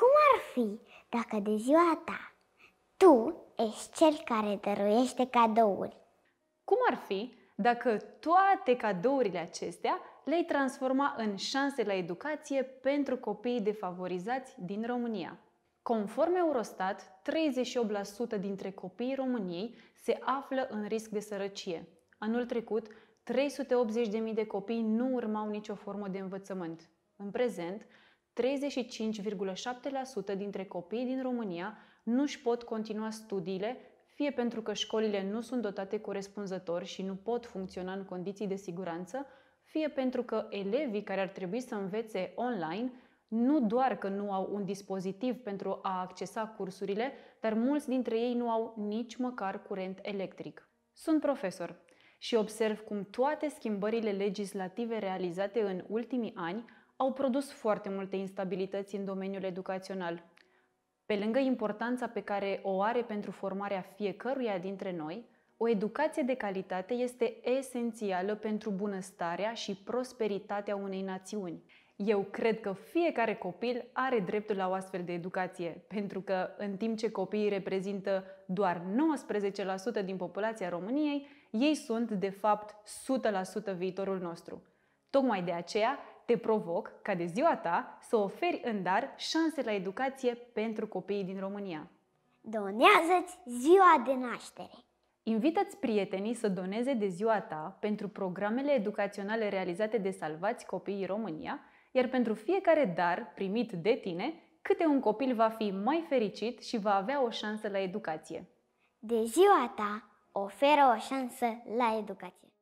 Cum ar fi dacă de ziua ta tu ești cel care dăruiește cadouri? Cum ar fi dacă toate cadourile acestea le-ai transforma în șanse la educație pentru copiii defavorizați din România? Conform Eurostat, 38% dintre copiii României se află în risc de sărăcie. Anul trecut, 380.000 de copii nu urmau nicio formă de învățământ. În prezent, 35,7% dintre copiii din România nu își pot continua studiile, fie pentru că școlile nu sunt dotate corespunzător și nu pot funcționa în condiții de siguranță, fie pentru că elevii care ar trebui să învețe online nu doar că nu au un dispozitiv pentru a accesa cursurile, dar mulți dintre ei nu au nici măcar curent electric. Sunt profesor și observ cum toate schimbările legislative realizate în ultimii ani au produs foarte multe instabilități în domeniul educațional. Pe lângă importanța pe care o are pentru formarea fiecăruia dintre noi, o educație de calitate este esențială pentru bunăstarea și prosperitatea unei națiuni. Eu cred că fiecare copil are dreptul la o astfel de educație, pentru că în timp ce copiii reprezintă doar 19% din populația României, ei sunt de fapt 100% viitorul nostru. Tocmai de aceea te provoc ca de ziua ta să oferi în dar șanse la educație pentru copiii din România. Donează-ți ziua de naștere! Invitați prietenii să doneze de ziua ta pentru programele educaționale realizate de Salvați Copiii România, iar pentru fiecare dar primit de tine, câte un copil va fi mai fericit și va avea o șansă la educație. De ziua ta oferă o șansă la educație.